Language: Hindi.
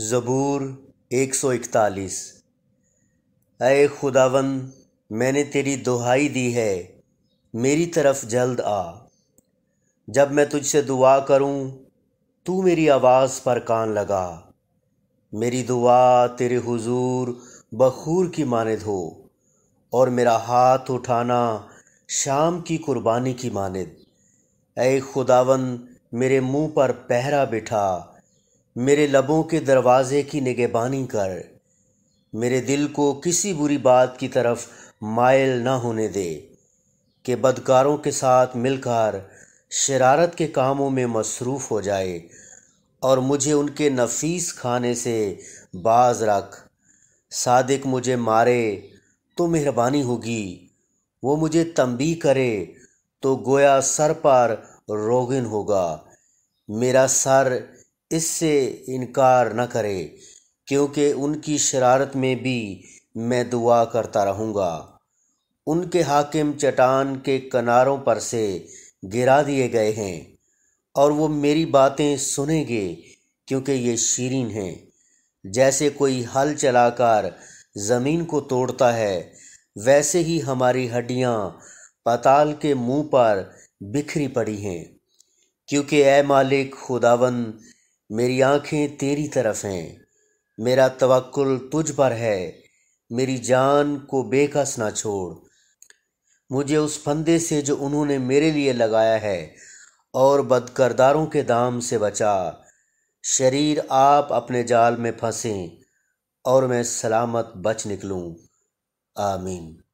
ज़बूर 141 अय खुदावन मैंने तेरी दुहाई दी है मेरी तरफ जल्द आ जब मैं तुझसे दुआ करूं तू मेरी आवाज़ पर कान लगा मेरी दुआ तेरे हुजूर बखूर की मानद हो और मेरा हाथ उठाना शाम की कुर्बानी की मानद अय खुदावन मेरे मुंह पर पहरा बिठा मेरे लबों के दरवाज़े की निगेबानी कर मेरे दिल को किसी बुरी बात की तरफ मायल ना होने दे कि बदकारों के साथ मिलकर शरारत के कामों में मसरूफ़ हो जाए और मुझे उनके नफीस खाने से बाज रख सादिक मुझे मारे तो मेहरबानी होगी वो मुझे तंबी करे तो गोया सर पर रोगिन होगा मेरा सर इससे इनकार न करे क्योंकि उनकी शरारत में भी मैं दुआ करता रहूँगा उनके हाकिम चट्टान के किनारों पर से गिरा दिए गए हैं और वो मेरी बातें सुनेंगे क्योंकि ये शीरीन हैं जैसे कोई हल चलाकर ज़मीन को तोड़ता है वैसे ही हमारी हड्डियाँ पताल के मुंह पर बिखरी पड़ी हैं क्योंकि ए मालिक खुदावंद मेरी आँखें तेरी तरफ हैं मेरा तवक्ल तुझ पर है मेरी जान को बेकस ना छोड़ मुझे उस फंदे से जो उन्होंने मेरे लिए लगाया है और बदकरदारों के दाम से बचा शरीर आप अपने जाल में फंसें और मैं सलामत बच निकलूं आमीन